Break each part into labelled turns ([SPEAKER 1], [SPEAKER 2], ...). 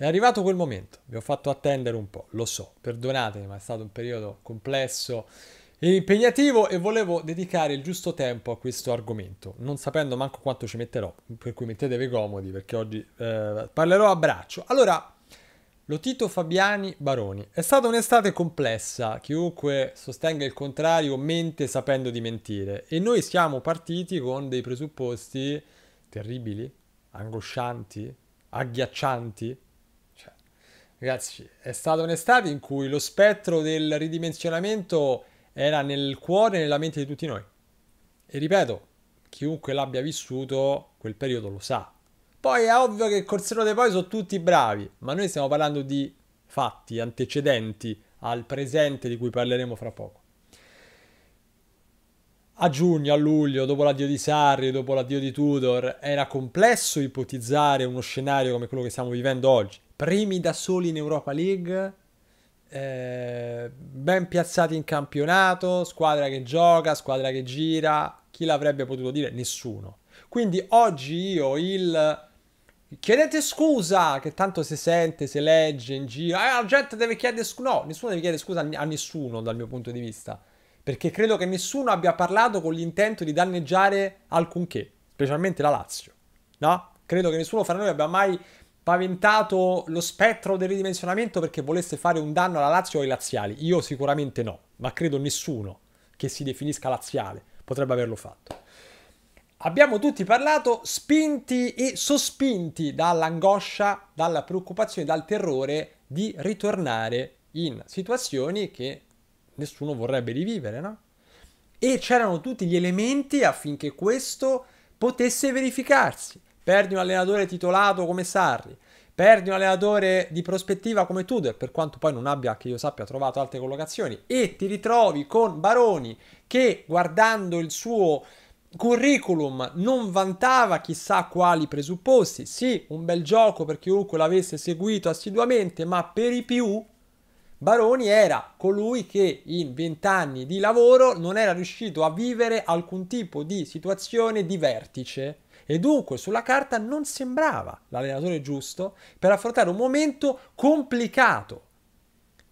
[SPEAKER 1] È arrivato quel momento, vi ho fatto attendere un po', lo so, perdonatemi, ma è stato un periodo complesso e impegnativo e volevo dedicare il giusto tempo a questo argomento, non sapendo manco quanto ci metterò, per cui mettetevi comodi perché oggi eh, parlerò a braccio. Allora, Lotito Fabiani Baroni. È stata un'estate complessa, chiunque sostenga il contrario mente sapendo di mentire e noi siamo partiti con dei presupposti terribili, angoscianti, agghiaccianti, Ragazzi, è stata un'estate in cui lo spettro del ridimensionamento era nel cuore e nella mente di tutti noi. E ripeto, chiunque l'abbia vissuto quel periodo lo sa. Poi è ovvio che il Corsero dei Poi sono tutti bravi, ma noi stiamo parlando di fatti antecedenti al presente di cui parleremo fra poco. A giugno, a luglio, dopo l'addio di Sarri, dopo l'addio di Tudor, era complesso ipotizzare uno scenario come quello che stiamo vivendo oggi primi da soli in Europa League, eh, ben piazzati in campionato, squadra che gioca, squadra che gira, chi l'avrebbe potuto dire? Nessuno. Quindi oggi io il... Chiedete scusa, che tanto si sente, si legge in giro. Eh, la gente deve chiedere scusa. No, nessuno deve chiedere scusa a nessuno dal mio punto di vista. Perché credo che nessuno abbia parlato con l'intento di danneggiare alcunché, specialmente la Lazio. No? Credo che nessuno fra noi abbia mai paventato lo spettro del ridimensionamento perché volesse fare un danno alla Lazio o ai laziali. Io sicuramente no, ma credo nessuno che si definisca laziale potrebbe averlo fatto. Abbiamo tutti parlato spinti e sospinti dall'angoscia, dalla preoccupazione, dal terrore di ritornare in situazioni che nessuno vorrebbe rivivere, no? E c'erano tutti gli elementi affinché questo potesse verificarsi perdi un allenatore titolato come Sarri, perdi un allenatore di prospettiva come Tudor, per quanto poi non abbia, che io sappia, trovato altre collocazioni, e ti ritrovi con Baroni che guardando il suo curriculum non vantava chissà quali presupposti, sì, un bel gioco per chiunque l'avesse seguito assiduamente, ma per i più Baroni era colui che in vent'anni di lavoro non era riuscito a vivere alcun tipo di situazione di vertice e dunque sulla carta non sembrava l'allenatore giusto per affrontare un momento complicato.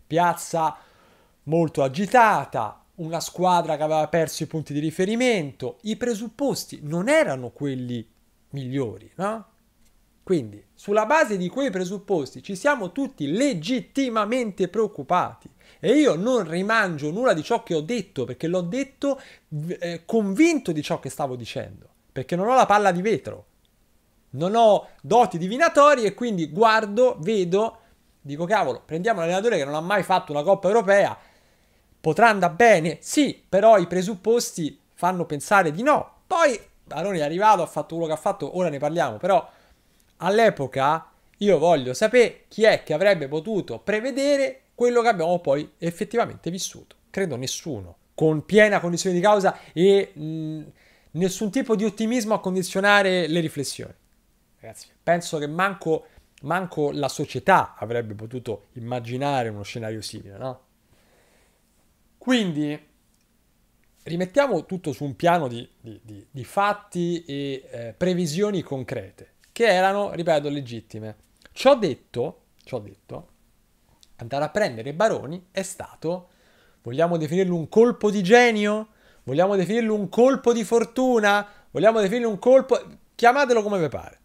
[SPEAKER 1] Piazza molto agitata, una squadra che aveva perso i punti di riferimento, i presupposti non erano quelli migliori, no? Quindi, sulla base di quei presupposti ci siamo tutti legittimamente preoccupati e io non rimangio nulla di ciò che ho detto perché l'ho detto eh, convinto di ciò che stavo dicendo perché non ho la palla di vetro, non ho doti divinatori e quindi guardo, vedo, dico cavolo, prendiamo un allenatore che non ha mai fatto una Coppa Europea, potrà andare bene? Sì, però i presupposti fanno pensare di no. Poi Baroni è arrivato, ha fatto quello che ha fatto, ora ne parliamo, però all'epoca io voglio sapere chi è che avrebbe potuto prevedere quello che abbiamo poi effettivamente vissuto. Credo nessuno, con piena condizione di causa e... Mh, nessun tipo di ottimismo a condizionare le riflessioni. Ragazzi, penso che manco, manco la società avrebbe potuto immaginare uno scenario simile, no? Quindi rimettiamo tutto su un piano di, di, di, di fatti e eh, previsioni concrete, che erano, ripeto, legittime. Ciò detto, ciò detto, andare a prendere Baroni è stato, vogliamo definirlo un colpo di genio? Vogliamo definirlo un colpo di fortuna? Vogliamo definirlo un colpo... Chiamatelo come vi pare.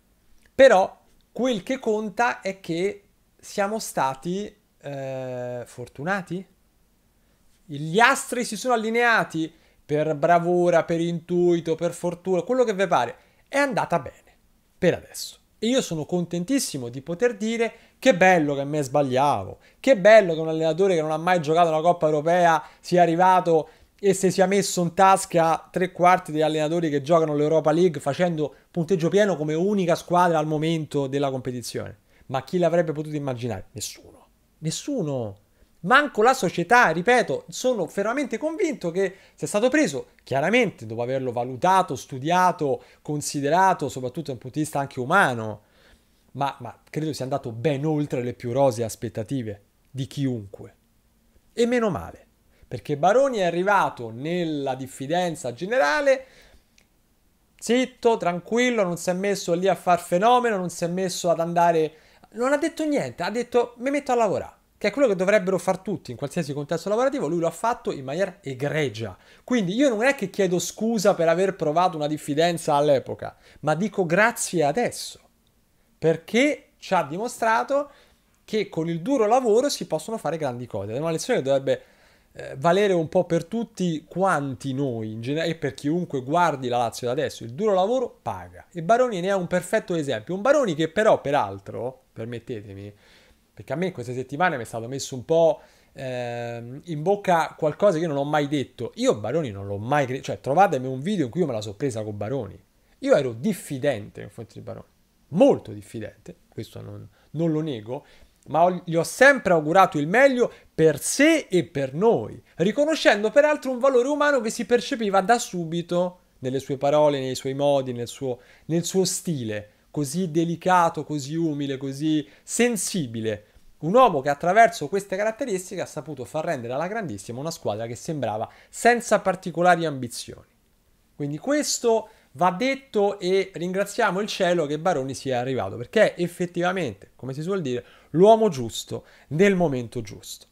[SPEAKER 1] Però quel che conta è che siamo stati eh, fortunati. Gli astri si sono allineati per bravura, per intuito, per fortuna, quello che vi pare. È andata bene, per adesso. E io sono contentissimo di poter dire che bello che me sbagliavo, che bello che un allenatore che non ha mai giocato una Coppa Europea sia arrivato e se si è messo in tasca tre quarti degli allenatori che giocano l'Europa League facendo punteggio pieno come unica squadra al momento della competizione. Ma chi l'avrebbe potuto immaginare? Nessuno. Nessuno. Manco la società, ripeto, sono fermamente convinto che sia stato preso, chiaramente dopo averlo valutato, studiato, considerato, soprattutto da un punto di vista anche umano, ma, ma credo sia andato ben oltre le più rose aspettative di chiunque. E meno male. Perché Baroni è arrivato nella diffidenza generale zitto, tranquillo, non si è messo lì a far fenomeno, non si è messo ad andare... Non ha detto niente, ha detto mi metto a lavorare, che è quello che dovrebbero far tutti in qualsiasi contesto lavorativo, lui lo ha fatto in maniera egregia. Quindi io non è che chiedo scusa per aver provato una diffidenza all'epoca, ma dico grazie adesso, perché ci ha dimostrato che con il duro lavoro si possono fare grandi cose. È una lezione che dovrebbe eh, valere un po' per tutti quanti noi, in generale, e per chiunque guardi la Lazio da adesso, il duro lavoro paga. E Baroni ne è un perfetto esempio. Un Baroni che però, peraltro, permettetemi, perché a me in queste settimane mi è stato messo un po' ehm, in bocca qualcosa che io non ho mai detto. Io Baroni non l'ho mai creduto, cioè trovatemi un video in cui io me la sono presa con Baroni. Io ero diffidente nei confronti di Baroni, molto diffidente, questo non, non lo nego, ma ho, gli ho sempre augurato il meglio per sé e per noi, riconoscendo peraltro un valore umano che si percepiva da subito nelle sue parole, nei suoi modi, nel suo, nel suo stile, così delicato, così umile, così sensibile. Un uomo che attraverso queste caratteristiche ha saputo far rendere alla grandissima una squadra che sembrava senza particolari ambizioni. Quindi questo va detto e ringraziamo il cielo che Baroni sia arrivato perché effettivamente, come si suol dire, l'uomo giusto nel momento giusto.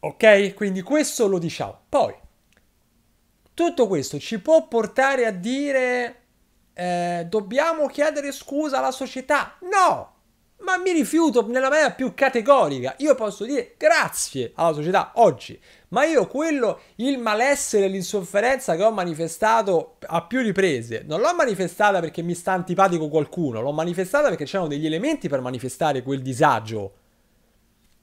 [SPEAKER 1] Ok? Quindi questo lo diciamo. Poi, tutto questo ci può portare a dire eh, dobbiamo chiedere scusa alla società? No! ma mi rifiuto nella maniera più categorica. Io posso dire grazie alla società oggi, ma io quello, il malessere, e l'insofferenza che ho manifestato a più riprese, non l'ho manifestata perché mi sta antipatico qualcuno, l'ho manifestata perché c'erano degli elementi per manifestare quel disagio.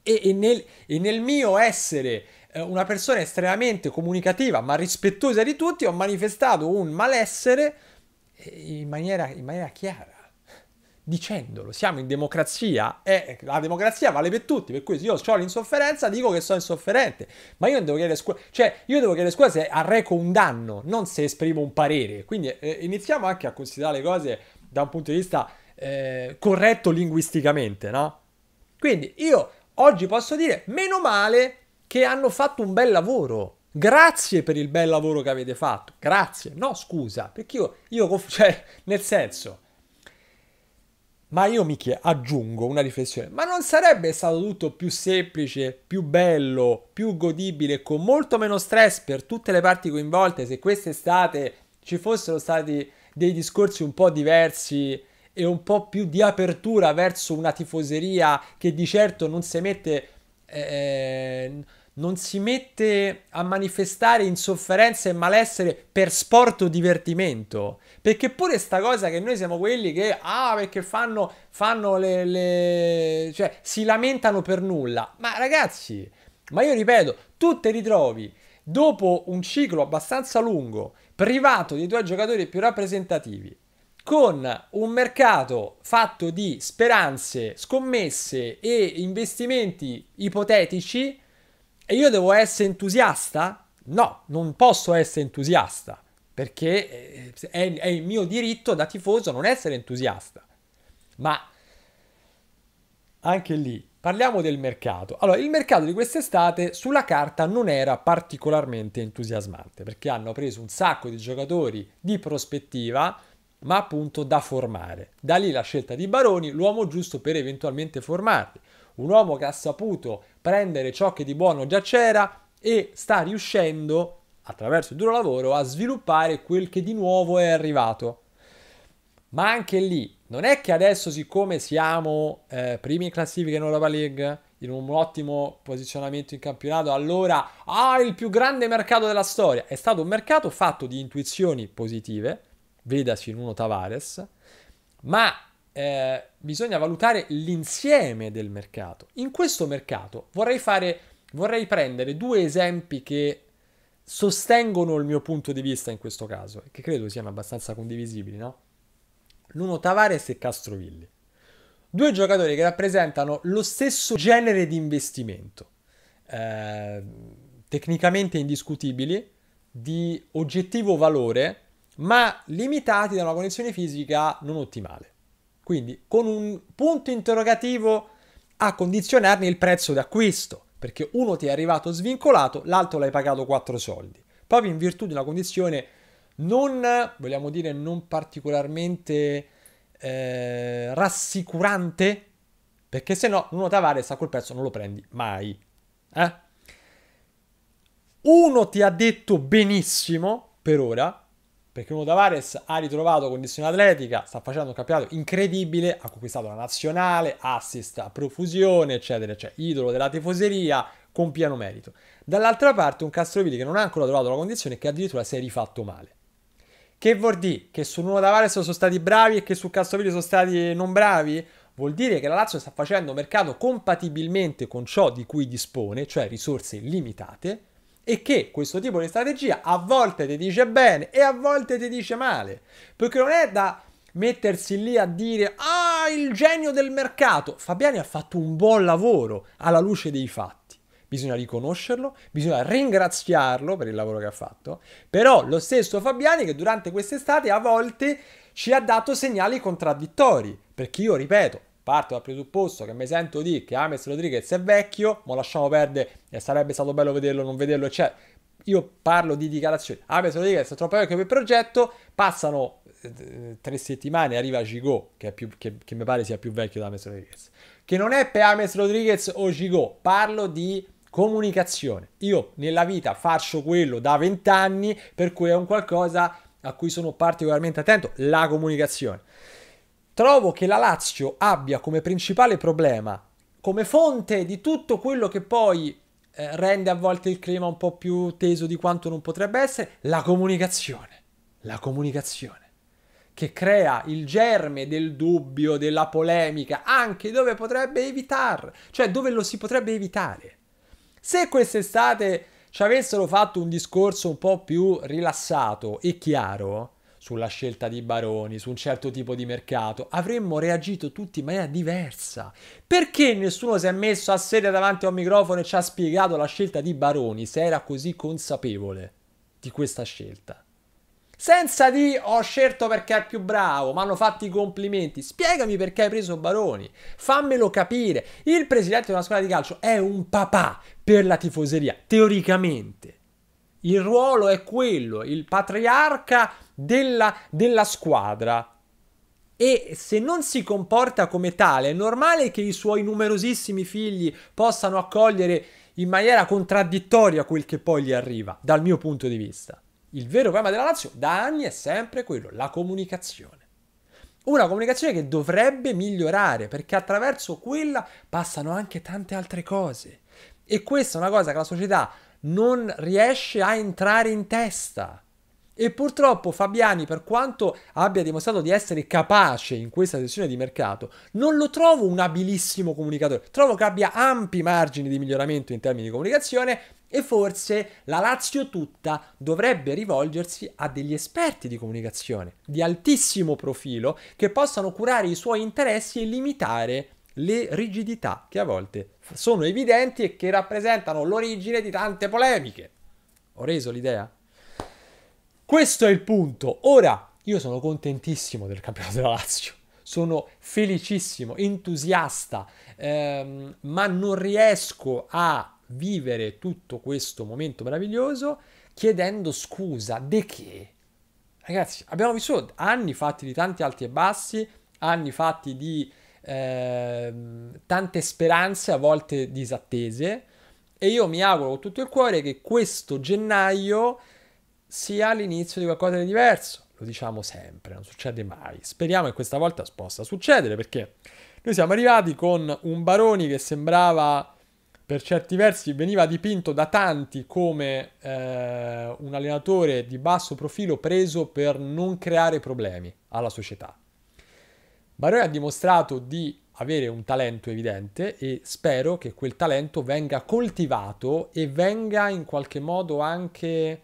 [SPEAKER 1] E, e, nel, e nel, mio essere eh, una persona estremamente comunicativa ma rispettosa di tutti, ho manifestato un malessere eh, in maniera, in maniera chiara dicendolo. Siamo in democrazia e la democrazia vale per tutti, per cui se io ho l'insofferenza dico che sono insofferente, ma io non devo chiedere scusa, cioè io devo chiedere scusa se arreco un danno, non se esprimo un parere. Quindi eh, iniziamo anche a considerare le cose da un punto di vista eh, corretto linguisticamente, no? Quindi io oggi posso dire meno male che hanno fatto un bel lavoro. Grazie per il bel lavoro che avete fatto. Grazie. No, scusa, perché io, io cioè, nel senso, ma io mi chiedo, aggiungo una riflessione, ma non sarebbe stato tutto più semplice, più bello, più godibile, con molto meno stress per tutte le parti coinvolte se quest'estate ci fossero stati dei discorsi un po' diversi e un po' più di apertura verso una tifoseria che di certo non si mette... Eh, eh non si mette a manifestare insofferenza e malessere per sport o divertimento. Perché pure sta cosa che noi siamo quelli che, ah, perché fanno, fanno le, le... cioè, si lamentano per nulla. Ma ragazzi, ma io ripeto, tu te ritrovi dopo un ciclo abbastanza lungo, privato dei tuoi giocatori più rappresentativi, con un mercato fatto di speranze, scommesse e investimenti ipotetici, e io devo essere entusiasta? No, non posso essere entusiasta, perché eh, è, è il mio diritto da tifoso non essere entusiasta. Ma anche lì Parliamo del mercato. Allora, il mercato di quest'estate sulla carta non era particolarmente entusiasmante perché hanno preso un sacco di giocatori di prospettiva, ma appunto da formare. Da lì la scelta di Baroni, l'uomo giusto per eventualmente formarli un uomo che ha saputo prendere ciò che di buono già c'era e sta riuscendo, attraverso il duro lavoro, a sviluppare quel che di nuovo è arrivato. Ma anche lì, non è che adesso, siccome siamo eh, primi in classifica in Europa League, in un ottimo posizionamento in campionato, allora ah, il più grande mercato della storia. È stato un mercato fatto di intuizioni positive, vedasi in uno Tavares, ma eh, bisogna valutare l'insieme del mercato. In questo mercato vorrei, fare, vorrei prendere due esempi che sostengono il mio punto di vista in questo caso, che credo siano abbastanza condivisibili, no? L'uno Tavares e Castrovilli. Due giocatori che rappresentano lo stesso genere di investimento, eh, tecnicamente indiscutibili, di oggettivo valore, ma limitati da una condizione fisica non ottimale. Quindi con un punto interrogativo a condizionarne il prezzo d'acquisto, perché uno ti è arrivato svincolato, l'altro l'hai pagato 4 soldi. Proprio in virtù di una condizione non, vogliamo dire, non particolarmente eh, rassicurante, perché se no Nuno Tavares a quel prezzo non lo prendi mai. Eh? Uno ti ha detto benissimo per ora, perché uno Tavares ha ritrovato condizione atletica, sta facendo un campionato incredibile, ha conquistato la nazionale, assist a profusione, eccetera, eccetera, cioè idolo della tifoseria, con pieno merito. Dall'altra parte un Castrovilli che non ha ancora trovato la condizione e che addirittura si è rifatto male. Che vuol dire? Che su Nuno Tavares sono stati bravi e che su Castrovilli sono stati non bravi? Vuol dire che la Lazio sta facendo mercato compatibilmente con ciò di cui dispone, cioè risorse limitate, e che questo tipo di strategia a volte ti dice bene e a volte ti dice male, perché non è da mettersi lì a dire ah il genio del mercato, Fabiani ha fatto un buon lavoro alla luce dei fatti, bisogna riconoscerlo, bisogna ringraziarlo per il lavoro che ha fatto, però lo stesso Fabiani che durante quest'estate a volte ci ha dato segnali contraddittori, perché io ripeto, Parto dal presupposto che mi sento di che Ames Rodriguez è vecchio, ma lasciamo perdere, sarebbe stato bello vederlo, non vederlo, eccetera. Cioè, io parlo di dichiarazioni. Ames Rodriguez è troppo vecchio per il progetto, passano eh, tre settimane arriva Gigot, che, che, che mi pare sia più vecchio di Ames Rodriguez. Che non è per Ames Rodriguez o Gigot, parlo di comunicazione. Io nella vita faccio quello da vent'anni, per cui è un qualcosa a cui sono particolarmente attento, la comunicazione trovo che la Lazio abbia come principale problema, come fonte di tutto quello che poi eh, rende a volte il clima un po' più teso di quanto non potrebbe essere, la comunicazione. La comunicazione che crea il germe del dubbio, della polemica, anche dove potrebbe evitare, cioè dove lo si potrebbe evitare. Se quest'estate ci avessero fatto un discorso un po' più rilassato e chiaro, sulla scelta di Baroni, su un certo tipo di mercato, avremmo reagito tutti in maniera diversa. Perché nessuno si è messo a sedere davanti a un microfono e ci ha spiegato la scelta di Baroni se era così consapevole di questa scelta? Senza di ho scelto perché è più bravo, mi hanno fatto i complimenti. Spiegami perché hai preso Baroni, fammelo capire. Il presidente di una scuola di calcio è un papà per la tifoseria, teoricamente. Il ruolo è quello, il patriarca della, della squadra. E se non si comporta come tale, è normale che i suoi numerosissimi figli possano accogliere in maniera contraddittoria quel che poi gli arriva, dal mio punto di vista. Il vero problema della Lazio da anni è sempre quello, la comunicazione. Una comunicazione che dovrebbe migliorare, perché attraverso quella passano anche tante altre cose. E questa è una cosa che la società non riesce a entrare in testa. E purtroppo Fabiani, per quanto abbia dimostrato di essere capace in questa sessione di mercato, non lo trovo un abilissimo comunicatore. Trovo che abbia ampi margini di miglioramento in termini di comunicazione e forse la Lazio tutta dovrebbe rivolgersi a degli esperti di comunicazione di altissimo profilo che possano curare i suoi interessi e limitare le rigidità che a volte sono evidenti e che rappresentano l'origine di tante polemiche. Ho reso l'idea? Questo è il punto. Ora, io sono contentissimo del campionato della Lazio. Sono felicissimo, entusiasta, ehm, ma non riesco a vivere tutto questo momento meraviglioso chiedendo scusa. De che? Ragazzi, abbiamo vissuto anni fatti di tanti alti e bassi, anni fatti di Ehm, tante speranze a volte disattese e io mi auguro con tutto il cuore che questo gennaio sia l'inizio di qualcosa di diverso. Lo diciamo sempre, non succede mai. Speriamo che questa volta possa succedere perché noi siamo arrivati con un Baroni che sembrava per certi versi veniva dipinto da tanti come eh, un allenatore di basso profilo preso per non creare problemi alla società. Barone ha dimostrato di avere un talento evidente e spero che quel talento venga coltivato e venga in qualche modo anche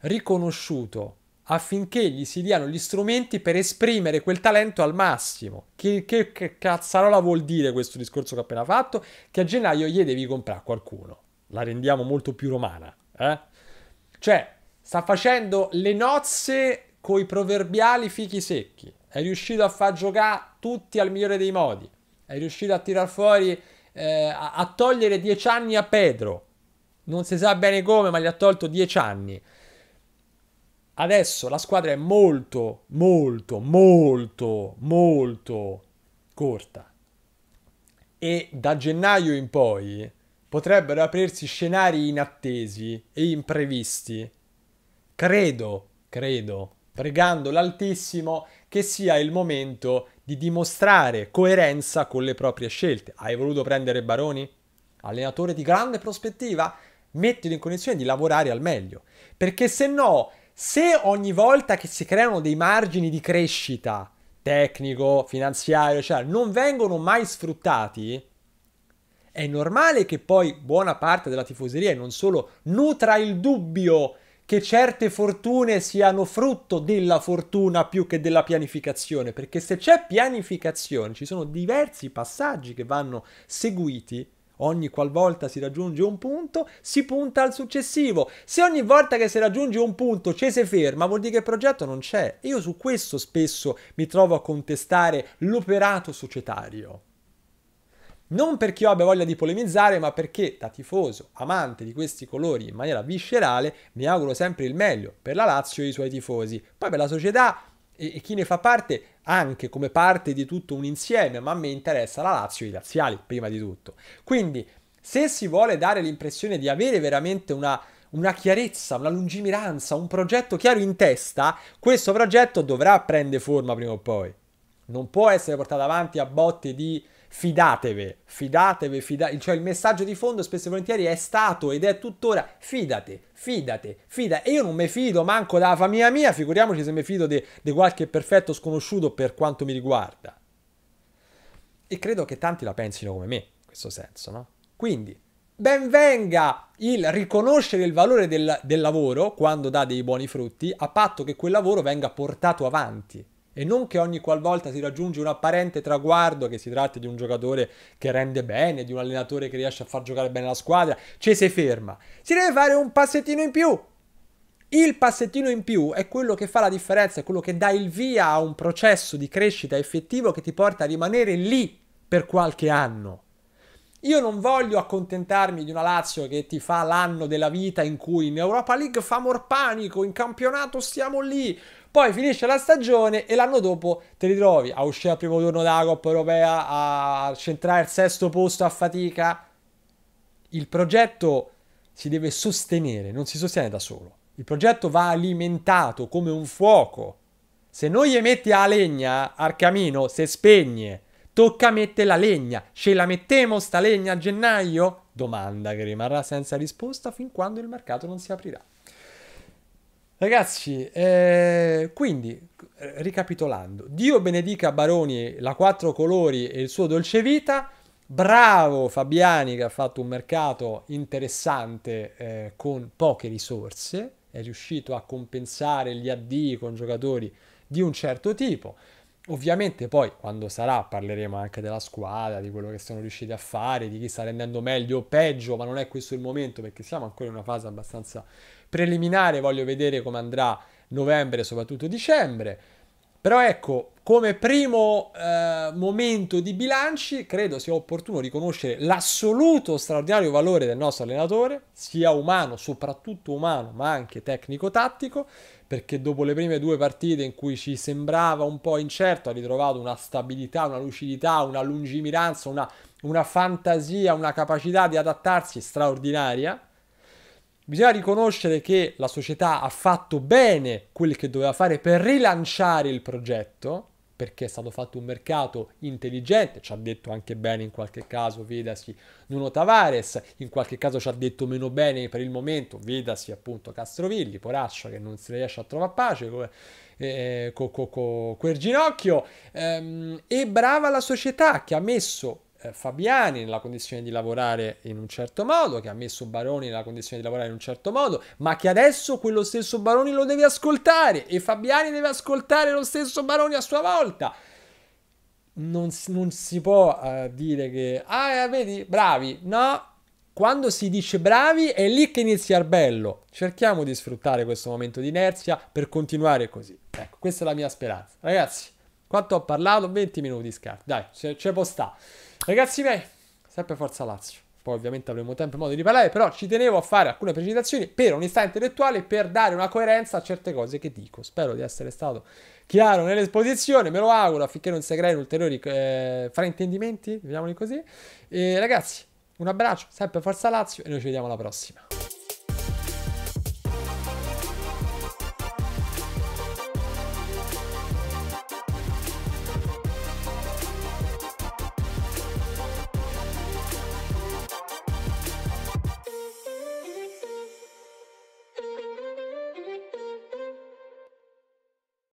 [SPEAKER 1] riconosciuto affinché gli si diano gli strumenti per esprimere quel talento al massimo. Che, che, che cazzarola vuol dire questo discorso che ho appena fatto? Che a gennaio gli devi comprare qualcuno. La rendiamo molto più romana. Eh? Cioè, sta facendo le nozze coi proverbiali fichi secchi. È riuscito a far giocare tutti al migliore dei modi. È riuscito a tirar fuori, eh, a, a, togliere dieci anni a Pedro. Non si sa bene come, ma gli ha tolto dieci anni. Adesso la squadra è molto, molto, molto, molto corta. E da gennaio in poi potrebbero aprirsi scenari inattesi e imprevisti. Credo, credo, pregando l'Altissimo che sia il momento di dimostrare coerenza con le proprie scelte. Hai voluto prendere Baroni? Allenatore di grande prospettiva? Mettilo in condizione di lavorare al meglio. Perché se no, se ogni volta che si creano dei margini di crescita tecnico, finanziario, cioè non vengono mai sfruttati, è normale che poi buona parte della tifoseria e non solo nutra il dubbio che certe fortune siano frutto della fortuna più che della pianificazione, perché se c'è pianificazione ci sono diversi passaggi che vanno seguiti. Ogni qualvolta si raggiunge un punto, si punta al successivo. Se ogni volta che si raggiunge un punto ci si ferma, vuol dire che il progetto non c'è. Io su questo spesso mi trovo a contestare l'operato societario. Non perché io abbia voglia di polemizzare, ma perché da tifoso, amante di questi colori in maniera viscerale, mi auguro sempre il meglio per la Lazio e i suoi tifosi. Poi per la società e, chi ne fa parte anche come parte di tutto un insieme, ma a me interessa la Lazio e i laziali prima di tutto. Quindi, se si vuole dare l'impressione di avere veramente una, una chiarezza, una lungimiranza, un progetto chiaro in testa, questo progetto dovrà prendere forma prima o poi. Non può essere portato avanti a botte di fidatevi, fidatevi, fidatevi, cioè il messaggio di fondo spesso e volentieri è stato ed è tuttora fidate, fidate, fidate, E io non mi fido manco della famiglia mia, figuriamoci se mi fido di qualche perfetto sconosciuto per quanto mi riguarda. E credo che tanti la pensino come me, in questo senso, no? Quindi, venga il riconoscere il valore del, del lavoro quando dà dei buoni frutti, a patto che quel lavoro venga portato avanti e non che ogni qualvolta si raggiunge un apparente traguardo, che si tratti di un giocatore che rende bene, di un allenatore che riesce a far giocare bene la squadra, ci cioè si ferma. Si deve fare un passettino in più. Il passettino in più è quello che fa la differenza, è quello che dà il via a un processo di crescita effettivo che ti porta a rimanere lì per qualche anno. Io non voglio accontentarmi di una Lazio che ti fa l'anno della vita in cui in Europa League fa morpanico, in campionato stiamo lì, poi finisce la stagione e l'anno dopo te li trovi a uscire al primo turno dalla Coppa Europea, a centrare il sesto posto a fatica. Il progetto si deve sostenere, non si sostiene da solo. Il progetto va alimentato come un fuoco. Se non gli metti la legna al camino, si spegne. Tocca mettere la legna. Ce la mettiamo sta legna a gennaio? Domanda che rimarrà senza risposta fin quando il mercato non si aprirà. Ragazzi, eh, quindi ricapitolando, Dio benedica Baroni, la quattro colori e il suo dolce vita. Bravo Fabiani che ha fatto un mercato interessante eh, con poche risorse, è riuscito a compensare gli addii con giocatori di un certo tipo. Ovviamente poi quando sarà parleremo anche della squadra, di quello che sono riusciti a fare, di chi sta rendendo meglio o peggio, ma non è questo il momento perché siamo ancora in una fase abbastanza preliminare, voglio vedere come andrà novembre e soprattutto dicembre. Però ecco, come primo eh, momento di bilanci, credo sia opportuno riconoscere l'assoluto straordinario valore del nostro allenatore, sia umano, soprattutto umano, ma anche tecnico-tattico, perché dopo le prime due partite in cui ci sembrava un po' incerto, ha ritrovato una stabilità, una lucidità, una lungimiranza, una, una fantasia, una capacità di adattarsi straordinaria Bisogna riconoscere che la società ha fatto bene quel che doveva fare per rilanciare il progetto, perché è stato fatto un mercato intelligente, ci ha detto anche bene in qualche caso, vedasi Nuno Tavares, in qualche caso ci ha detto meno bene per il momento, vedasi appunto Castrovilli, Poraccia che non si riesce a trovare pace con eh, co, co, quel ginocchio, ehm, e brava la società che ha messo eh, Fabiani nella condizione di lavorare in un certo modo, che ha messo Baroni nella condizione di lavorare in un certo modo, ma che adesso quello stesso Baroni lo deve ascoltare e Fabiani deve ascoltare lo stesso Baroni a sua volta. Non, non si può eh, dire che, ah, eh, vedi, bravi, no, quando si dice bravi è lì che inizia il bello. Cerchiamo di sfruttare questo momento di inerzia per continuare così. Ecco, questa è la mia speranza. Ragazzi, quanto ho parlato? 20 minuti di scarto. Dai, ce, ce può stare. Ragazzi miei, sempre Forza Lazio. Poi ovviamente avremo tempo e modo di parlare, però ci tenevo a fare alcune precisazioni per onestà intellettuale, per dare una coerenza a certe cose che dico. Spero di essere stato chiaro nell'esposizione, me lo auguro affinché non si creino ulteriori eh, fraintendimenti, vediamoli così. E ragazzi, un abbraccio, sempre Forza Lazio e noi ci vediamo alla prossima.